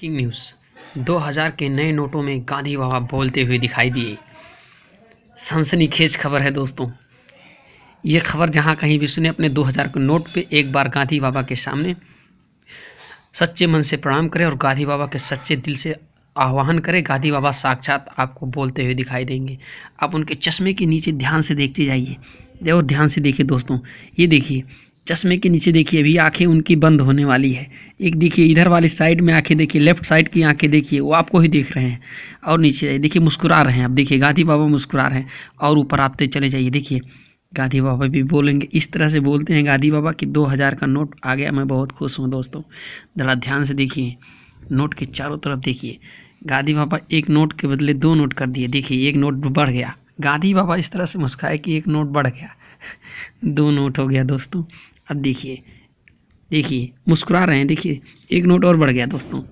breaking news 2000 के नए नोटों में गांधी बाबा बोलते हुए दिखाई दिए सनसनीखेज खबर है दोस्तों ये खबर जहां कहीं भी सुने अपने 2000 के नोट पे एक बार गांधी बाबा के सामने सच्चे मन से प्रणाम करें और गांधी बाबा के सच्चे दिल से आह्वान करें गांधी बाबा साक्षात आपको बोलते हुए दिखाई देंगे आप उनके चश्मे के नीचे ध्यान से देखते जाइए और ध्यान से देखिए दोस्तों ये देखिए चश्मे के नीचे देखिए अभी आंखें उनकी बंद होने वाली है एक देखिए इधर वाली साइड में आंखें देखिए लेफ्ट साइड की आंखें देखिए वो आपको ही देख रहे हैं और नीचे जाइए देखिए मुस्कुरा रहे हैं आप देखिए गांधी बाबा मुस्कुरा रहे हैं और ऊपर आपते तो चले जाइए देखिए गांधी बाबा भी बोलेंगे इस तरह से बोलते हैं गांधी बाबा कि दो हज़ार का नोट आ गया मैं बहुत खुश हूँ दोस्तों ज़रा ध्यान से देखिए नोट के चारों तरफ देखिए गांधी बाबा एक नोट के बदले दो नोट कर दिए देखिए एक नोट बढ़ गया गांधी बाबा इस तरह से मुस्काए कि एक नोट बढ़ गया दो नोट हो गया दोस्तों अब देखिए देखिए मुस्कुरा रहे हैं देखिए एक नोट और बढ़ गया दोस्तों